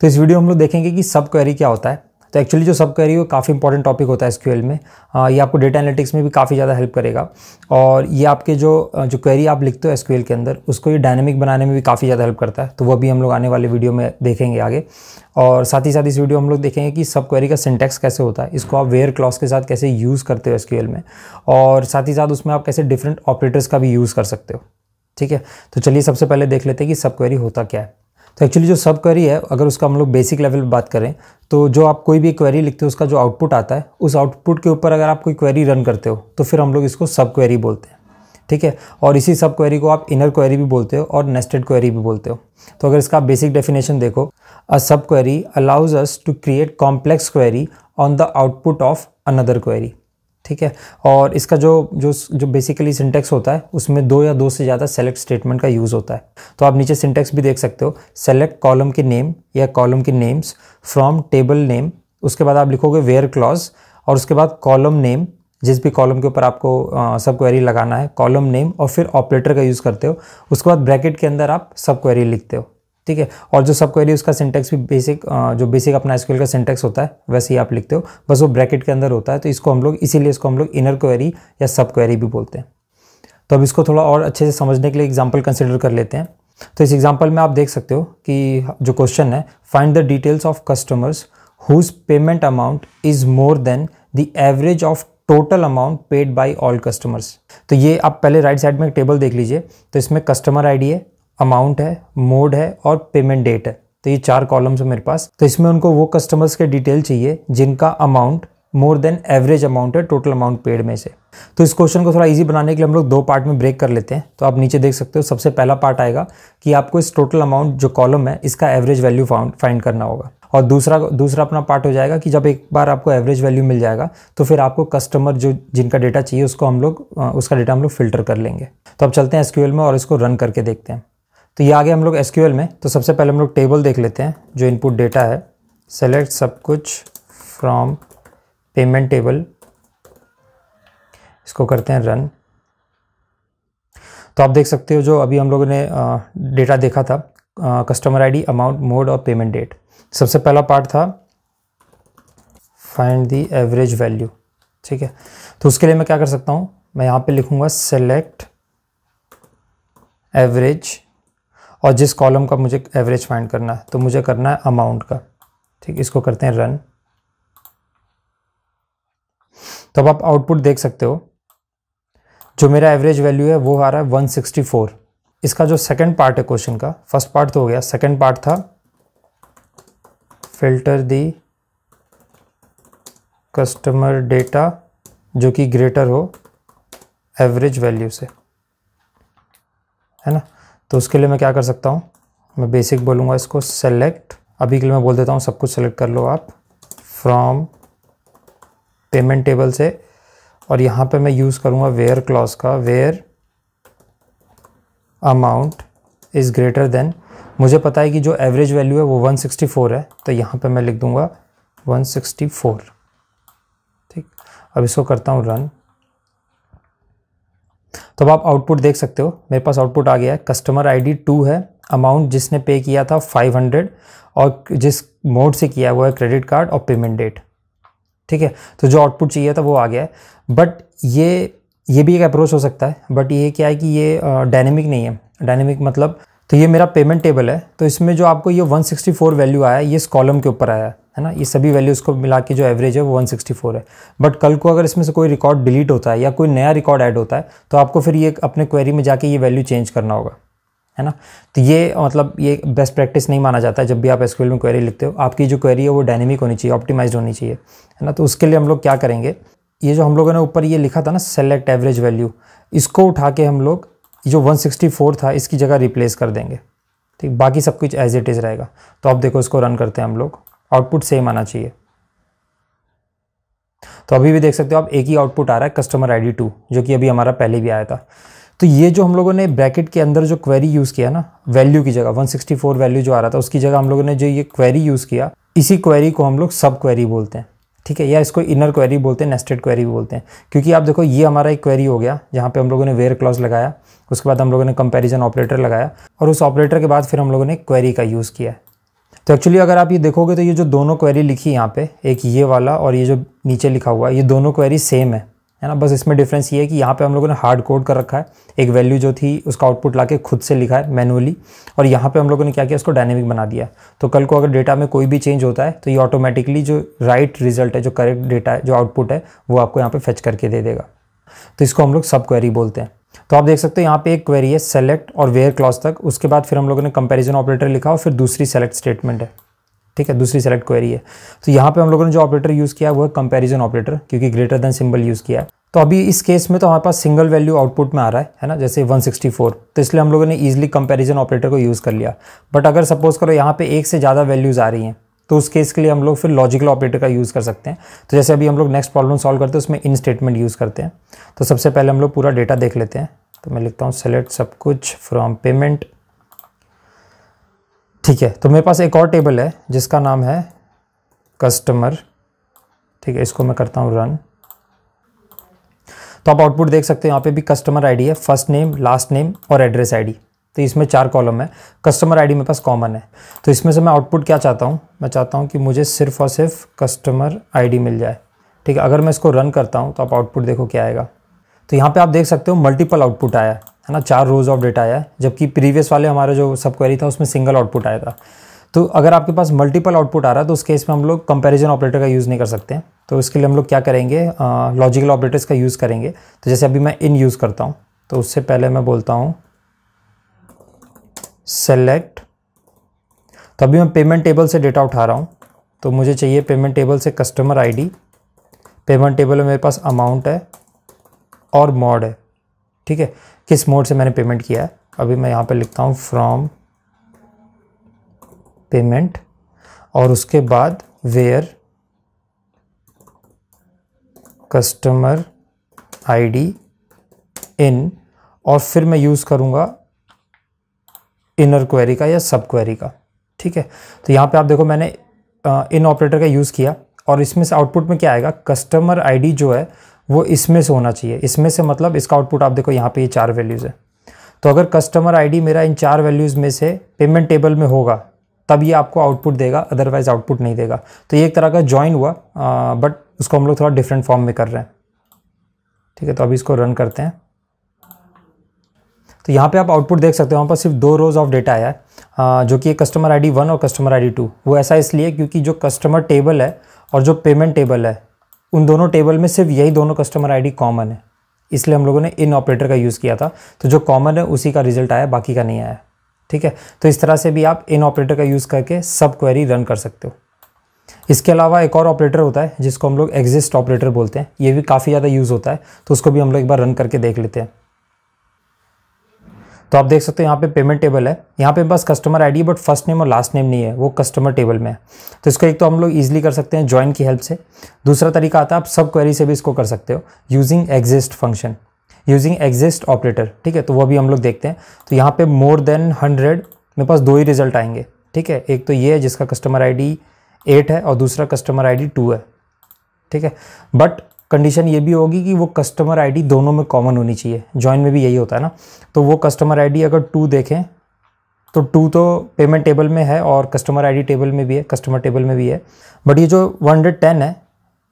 तो इस वीडियो हम लोग देखेंगे कि सब क्वेरी क्या होता है तो एक्चुअली जो सब क्वेरी वो काफ़ी इंपॉर्टेंट टॉपिक होता है एसक्यूएल में आ, ये आपको डेटा एनालिटिक्स में भी काफ़ी ज़्यादा हेल्प करेगा और ये आपके जो जो क्वेरी आप लिखते हो एसक्यूएल के अंदर उसको ये डायनेमिक बनाने में भी काफ़ी ज़्यादा हेल्प करता है तो वो भी हम लोग आने वाले वीडियो में देखेंगे आगे और साथ ही साथ इस वीडियो हम लोग देखेंगे कि सब क्वेरी का सिंटेक्स कैसे होता है इसको आप वेयर क्लॉस के साथ कैसे यूज़ करते हो एसक्यूएल में और साथ ही साथ उसमें आप कैसे डिफरेंट ऑपरेटर्स का भी यूज़ कर सकते हो ठीक है तो चलिए सबसे पहले देख लेते हैं कि सब क्वेरी होता क्या है तो एक्चुअली जो सब क्वेरी है अगर उसका हम लोग बेसिक लेवल पर बात करें तो जो आप कोई भी क्वेरी लिखते हो उसका जो आउटपुट आता है उस आउटपुट के ऊपर अगर आप कोई क्वेरी रन करते हो तो फिर हम लोग इसको सब क्वेरी बोलते हैं ठीक है और इसी सब क्वेरी को आप इनर क्वेरी भी बोलते हो और नेस्टेड क्वेरी भी बोलते हो तो अगर इसका बेसिक डेफिनेशन देखो a subquery allows us to create complex query on the output of another query ठीक है और इसका जो जो जो बेसिकली सिंटेक्स होता है उसमें दो या दो से ज़्यादा सेलेक्ट स्टेटमेंट का यूज़ होता है तो आप नीचे सिंटेक्स भी देख सकते हो सेलेक्ट कॉलम के नेम या कॉलम के नेम्स फ्रॉम टेबल नेम उसके बाद आप लिखोगे वेयर क्लॉज और उसके बाद कॉलम नेम जिस भी कॉलम के ऊपर आपको आ, सब क्वेरी लगाना है कॉलम नेम और फिर ऑपरेटर का यूज़ करते हो उसके बाद ब्रैकेट के अंदर आप सब क्वेरी लिखते हो ठीक है और जो सब क्वेरी उसका सिंटेक्स भी बेसिक जो बेसिक अपना एसक्यूएल का सिंटेक्स होता है वैसे ही आप लिखते हो बस वो ब्रैकेट के अंदर होता है तो इसको हम लोग इसीलिए इसको हम लोग इनर क्वेरी या सब क्वेरी भी बोलते हैं तो अब इसको थोड़ा और अच्छे से समझने के लिए एग्जाम्पल कंसिडर कर लेते हैं तो इस एग्जाम्पल में आप देख सकते हो कि जो क्वेश्चन है find the details of customers whose payment amount is more than the average of total amount paid by all customers तो ये आप पहले राइट right साइड में एक टेबल देख लीजिए तो इसमें कस्टमर आईडी है अमाउंट है मोड है और पेमेंट डेट है तो ये चार कॉलम्स है मेरे पास तो इसमें उनको वो कस्टमर्स के डिटेल चाहिए जिनका amount more than average amount है टोटल अमाउंट पेड में से तो इस क्वेश्चन को थोड़ा इजी बनाने के लिए हम लोग दो पार्ट में ब्रेक कर लेते हैं तो आप नीचे देख सकते हो सबसे पहला पार्ट आएगा कि आपको इस टोटल अमाउंट जो कॉलम है इसका एवरेज वैल्यू फाइंड करना होगा और दूसरा दूसरा अपना पार्ट हो जाएगा कि जब एक बार आपको एवरेज वैल्यू मिल जाएगा तो फिर आपको कस्टमर जो जिनका डेटा चाहिए उसको हम लोग उसका डेटा हम लोग फिल्टर कर लेंगे तो अब चलते हैं एसक्यूएल में और इसको रन करके देखते हैं तो ये आगे हम लोग एस में तो सबसे पहले हम लोग टेबल देख लेते हैं जो इनपुट डेटा है सेलेक्ट सब कुछ फ्रॉम पेमेंट टेबल इसको करते हैं रन तो आप देख सकते हो जो अभी हम लोगों ने डेटा देखा था कस्टमर आईडी अमाउंट मोड और पेमेंट डेट सबसे पहला पार्ट था फाइंड दी एवरेज वैल्यू ठीक है तो उसके लिए मैं क्या कर सकता हूँ मैं यहाँ पे लिखूँगा सेलेक्ट एवरेज और जिस कॉलम का मुझे एवरेज फाइंड करना है तो मुझे करना है अमाउंट का ठीक इसको करते हैं रन तो अब आप आउटपुट देख सकते हो जो मेरा एवरेज वैल्यू है वो आ रहा है 164 इसका जो सेकंड पार्ट है क्वेश्चन का फर्स्ट पार्ट तो हो गया सेकंड पार्ट था फिल्टर दी कस्टमर डेटा जो कि ग्रेटर हो एवरेज वैल्यू से है ना तो उसके लिए मैं क्या कर सकता हूँ मैं बेसिक बोलूँगा इसको सेलेक्ट अभी के लिए मैं बोल देता हूँ सब कुछ सेलेक्ट कर लो आप फ्रॉम पेमेंट टेबल से और यहाँ पे मैं यूज़ करूँगा वेयर क्लॉज का where amount is greater than मुझे पता है कि जो एवरेज वैल्यू है वो 164 है तो यहाँ पे मैं लिख दूँगा 164 ठीक अब इसको करता हूँ रन तो अब आप आउटपुट देख सकते हो मेरे पास आउटपुट आ गया है कस्टमर आईडी टू है अमाउंट जिसने पे किया था 500 और जिस मोड से किया वो है क्रेडिट कार्ड और पेमेंट डेट ठीक है तो जो आउटपुट चाहिए था वो आ गया है बट ये ये भी एक अप्रोच हो सकता है बट ये क्या है कि ये डायनेमिक नहीं है डायनेमिक मतलब तो ये मेरा पेमेंट टेबल है तो इसमें जो आपको ये 164 वैल्यू आया है ये इस कॉलम के ऊपर आया है है ना ये सभी वैल्यूज़ को मिला के जो एवरेज है वो 164 है बट कल को अगर इसमें से कोई रिकॉर्ड डिलीट होता है या कोई नया रिकॉर्ड ऐड होता है तो आपको फिर ये अपने क्वेरी में जाके ये वैल्यू चेंज करना होगा है ना तो ये मतलब ये बेस्ट प्रैक्टिस नहीं माना जाता है जब भी आप एसक्यूएल में क्वेरी लिखते हो आपकी जो क्वेरी है वो डायनेमिक होनी चाहिए ऑप्टिमाइज होनी चाहिए है ना तो उसके लिए हम लोग क्या करेंगे ये जो हम लोगों ने ऊपर ये लिखा था ना सेलेक्ट एवरेज वैल्यू इसको उठा के हम लोग जो 164 था इसकी जगह रिप्लेस कर देंगे ठीक बाकी सब कुछ एज इट इज़ रहेगा तो आप देखो इसको रन करते हैं हम लोग आउटपुट सेम आना चाहिए तो अभी भी देख सकते हो आप एक ही आउटपुट आ रहा है कस्टमर आईडी टू जो कि अभी हमारा पहले भी आया था तो ये जो हम लोगों ने ब्रैकेट के अंदर जो क्वेरी यूज़ किया ना वैल्यू की जगह 164 वैल्यू जो आ रहा था उसकी जगह हम लोगों ने जो ये क्वेरी यूज़ किया इसी क्वेरी को हम लोग सब क्वेरी बोलते हैं ठीक है या इसको इनर क्वेरी बोलते हैं नेस्टेड क्वेरी भी बोलते हैं क्योंकि आप देखो ये हमारा एक क्वेरी हो गया जहाँ पे हम लोगों ने वेयर क्लॉज लगाया उसके बाद हम लोगों ने कंपैरिजन ऑपरेटर लगाया और उस ऑपरेटर के बाद फिर हम लोगों ने क्वेरी का यूज़ किया तो एक्चुअली अगर आप ये देखोगे तो ये जो दोनों क्वेरी लिखी यहाँ पे एक ये वाला और ये जो नीचे लिखा हुआ है ये दोनों क्वेरी सेम है है ना बस इसमें डिफरेंस ये है कि यहाँ पे हम लोगों ने हार्ड कोड कर रखा है एक वैल्यू जो थी उसका आउटपुट लाके खुद से लिखा है मैनुअली और यहाँ पे हम लोगों ने क्या किया उसको डायनेमिक बना दिया तो कल को अगर डेटा में कोई भी चेंज होता है तो ये ऑटोमेटिकली जो राइट right रिजल्ट है जो करेक्ट डेटा है जो आउटपुट है वो आपको यहाँ पर फेच करके दे देगा तो इसको हम लोग सब क्वेरी बोलते हैं तो आप देख सकते हो यहाँ पे एक क्वेरी है सेलेक्ट और वेयर क्लॉज तक उसके बाद फिर हम लोगों ने कंपैरिजन ऑपरेटर लिखा और फिर दूसरी सेलेक्ट स्टेटमेंट है ठीक है दूसरी सेलेक्ट क्वेरी है तो यहाँ पे हम लोगों ने जो ऑपरेटर यूज़ किया वो है कंपेरिजन ऑपरेटर क्योंकि ग्रेटर देन सिंबल यूज़ किया है तो अभी इस केस में तो हमारे पास सिंगल वैल्यू आउटपुट में आ रहा है है ना जैसे 164 तो इसलिए हम लोगों ने ईजिली कंपैरिजन ऑपरेटर को यूज़ कर लिया बट अगर सपोज करो यहाँ पे एक से ज़्यादा वैल्यूज़ आ रही हैं तो उस केस के लिए हम लोग फिर लॉजिकल ऑपरेटर का यूज़ कर सकते हैं तो जैसे अभी हम लोग नेक्स्ट प्रॉब्लम सॉल्व करते हैं उसमें इन स्टेटमेंट यूज़ करते हैं तो सबसे पहले हम लोग पूरा डेटा देख लेते हैं तो मैं लिखता हूँ सेलेक्ट सब कुछ फ्रॉम पेमेंट ठीक है तो मेरे पास एक और टेबल है जिसका नाम है कस्टमर ठीक है इसको मैं करता हूँ रन तो आप आउटपुट देख सकते हैं यहाँ पे भी कस्टमर आईडी है फर्स्ट नेम लास्ट नेम और एड्रेस आईडी तो इसमें चार कॉलम है कस्टमर आईडी मेरे पास कॉमन है तो इसमें से मैं आउटपुट क्या चाहता हूँ मैं चाहता हूँ कि मुझे सिर्फ और सिर्फ कस्टमर आईडी मिल जाए ठीक है अगर मैं इसको रन करता हूँ तो आप आउटपुट देखो क्या आएगा तो यहाँ पे आप देख सकते हो मल्टीपल आउटपुट आया है है ना चार रोज़ ऑफ डेटा आया है जबकि प्रीवियस वाले हमारा जो सब क्वेरी था उसमें सिंगल आउटपुट आया था तो अगर आपके पास मल्टीपल आउटपुट आ रहा है तो उस केस में हम लोग कंपैरिजन ऑपरेटर का यूज़ नहीं कर सकते तो इसके लिए हम लोग क्या करेंगे लॉजिकल ऑपरेटर्स का यूज़ करेंगे तो जैसे अभी मैं इन यूज़ करता हूँ तो उससे पहले मैं बोलता हूँ सेलेक्ट तो अभी मैं पेमेंट टेबल से डेटा उठा रहा हूँ तो मुझे चाहिए पेमेंट टेबल से कस्टमर आईडी पेमेंट टेबल में मेरे पास अमाउंट है और मोड है ठीक है किस मोड से मैंने पेमेंट किया है अभी मैं यहाँ पर लिखता हूँ फ्रॉम पेमेंट और उसके बाद वेयर कस्टमर आईडी इन और फिर मैं यूज़ करूँगा इनर क्वेरी का या सब क्वेरी का ठीक है तो यहाँ पे आप देखो मैंने इन ऑपरेटर का यूज़ किया और इसमें से आउटपुट में क्या आएगा कस्टमर आईडी जो है वो इसमें से होना चाहिए इसमें से मतलब इसका आउटपुट आप देखो यहाँ पे ये यह चार वैल्यूज़ है तो अगर कस्टमर आईडी मेरा इन चार वैल्यूज़ में से पेमेंट टेबल में होगा तब ये आपको आउटपुट देगा अदरवाइज आउटपुट नहीं देगा तो ये एक तरह का ज्वाइन हुआ आ, बट उसको हम लोग थोड़ा डिफरेंट फॉर्म में कर रहे हैं ठीक है तो अभी इसको रन करते हैं तो यहाँ पे आप आउटपुट देख सकते हो वहाँ पर सिर्फ दो रोज़ ऑफ डेटा आया है जो कि कस्टमर आई वन और कस्टमर आई टू वो ऐसा इसलिए क्योंकि जो कस्टमर टेबल है और जो पेमेंट टेबल है उन दोनों टेबल में सिर्फ यही दोनों कस्टमर आई कॉमन है इसलिए हम लोगों ने इन ऑपरेटर का यूज़ किया था तो जो कॉमन है उसी का रिजल्ट आया बाकी का नहीं आया ठीक है तो इस तरह से भी आप इन ऑपरेटर का यूज़ करके सब क्वेरी रन कर सकते हो इसके अलावा एक और ऑपरेटर होता है जिसको हम लोग एग्जिस्ट ऑपरेटर बोलते हैं ये भी काफ़ी ज़्यादा यूज़ होता है तो उसको भी हम लोग एक बार रन करके देख लेते हैं तो आप देख सकते हो यहाँ पे पेमेंट टेबल है यहाँ पे पास customer ID but first name और लास्ट नेम नहीं है वो कस्टमर टेबल में है तो इसको एक तो हम लोग ईजिली कर सकते हैं ज्वाइन की हेल्प से दूसरा तरीका आता है आप सब क्वेरी से भी इसको कर सकते हो using exist function using exist operator ठीक है तो वो भी हम लोग देखते हैं तो यहाँ पे मोर देन हंड्रेड मेरे पास दो ही रिजल्ट आएंगे ठीक है एक तो ये है जिसका कस्टमर डी एट है और दूसरा कस्टमर डी टू है ठीक है बट कंडीशन ये भी होगी कि वो कस्टमर आईडी दोनों में कॉमन होनी चाहिए जॉइन में भी यही होता है ना तो वो कस्टमर आईडी अगर टू देखें तो टू तो पेमेंट टेबल में है और कस्टमर आईडी टेबल में भी है कस्टमर टेबल में भी है बट ये जो 110 है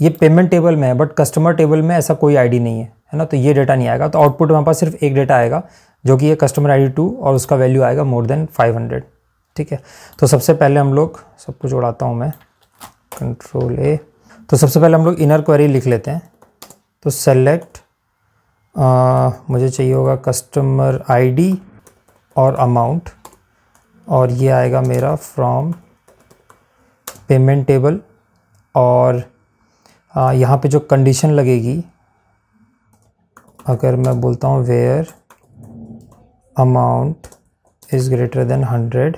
ये पेमेंट टेबल में है बट कस्टमर टेबल में ऐसा कोई आई नहीं है है ना तो ये डेटा नहीं आएगा तो आउटपुट वहाँ पास सिर्फ एक डेटा आएगा जो कि ये कस्टमर आई टू और उसका वैल्यू आएगा मोर देन फाइव ठीक है तो सबसे पहले हम लोग सब कुछ उड़ाता हूँ मैं कंट्रोल ए तो सबसे पहले हम लोग इनर क्वेरी लिख लेते हैं तो सेलेक्ट मुझे चाहिए होगा कस्टमर आईडी और अमाउंट और ये आएगा मेरा फ्रॉम पेमेंट टेबल और आ, यहाँ पे जो कंडीशन लगेगी अगर मैं बोलता हूँ where amount is greater than hundred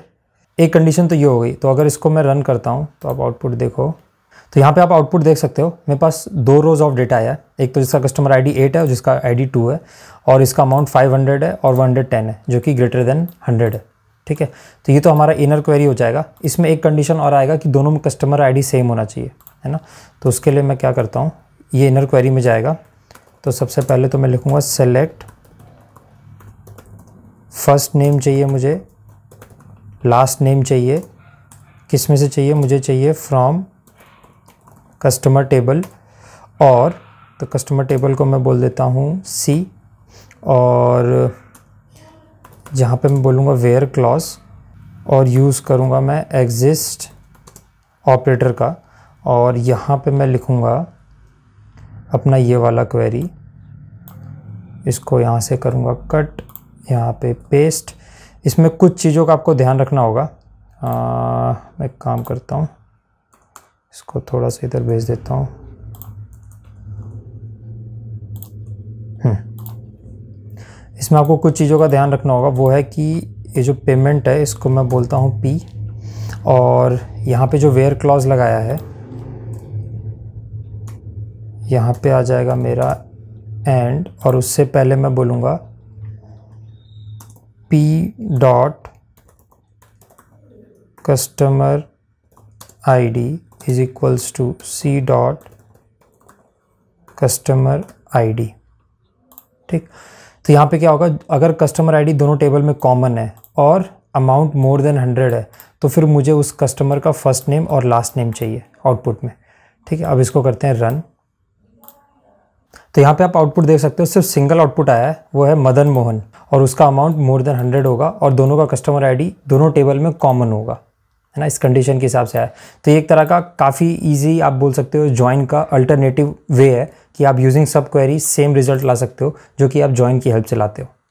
एक कंडीशन तो ये हो गई तो अगर इसको मैं रन करता हूँ तो आप आउटपुट देखो तो यहाँ पे आप आउटपुट देख सकते हो मेरे पास दो रोज ऑफ डेटा आया एक तो जिसका कस्टमर आईडी एट है और जिसका आईडी टू है और इसका अमाउंट 500 है और 110 है जो कि ग्रेटर देन 100 है ठीक है तो ये तो हमारा इनर क्वेरी हो जाएगा इसमें एक कंडीशन और आएगा कि दोनों में कस्टमर आई सेम होना चाहिए है ना तो उसके लिए मैं क्या करता हूँ ये इनर क्वेरी में जाएगा तो सबसे पहले तो मैं लिखूँगा सेलेक्ट फर्स्ट नेम चाहिए मुझे लास्ट नेम चाहिए किस में से चाहिए मुझे चाहिए फ्रॉम कस्टमर टेबल और तो कस्टमर टेबल को मैं बोल देता हूँ सी और जहाँ पे मैं बोलूँगा वेयर क्लॉस और यूज़ करूँगा मैं एग्जिस्ट ऑपरेटर का और यहाँ पे मैं लिखूँगा अपना ये वाला क्वेरी इसको यहाँ से करूँगा कट यहाँ पे पेस्ट इसमें कुछ चीज़ों का आपको ध्यान रखना होगा आ, मैं काम करता हूँ इसको थोड़ा सा इधर भेज देता हूँ हम्म। इसमें आपको कुछ चीज़ों का ध्यान रखना होगा वो है कि ये जो पेमेंट है इसको मैं बोलता हूँ पी और यहाँ पे जो वेयर क्लॉज लगाया है यहाँ पे आ जाएगा मेरा एंड और उससे पहले मैं बोलूँगा P dot customer ID is equals to c dot customer ID ठीक तो यहाँ पे क्या होगा अगर कस्टमर आईडी दोनों टेबल में कॉमन है और अमाउंट मोर देन हंड्रेड है तो फिर मुझे उस कस्टमर का फर्स्ट नेम और लास्ट नेम चाहिए आउटपुट में ठीक है अब इसको करते हैं रन तो यहाँ पे आप आउटपुट देख सकते हो सिर्फ सिंगल आउटपुट आया है वो है मदन मोहन और उसका अमाउंट मोर देन हंड्रेड होगा और दोनों का कस्टमर आईडी दोनों टेबल में कॉमन होगा है ना इस कंडीशन के हिसाब से आया तो एक तरह का काफ़ी ईजी आप बोल सकते हो ज्वाइन का अल्टरनेटिव वे है कि आप यूजिंग सब क्वेरी सेम रिजल्ट ला सकते हो जो कि आप ज्वाइन की हेल्प से लाते हो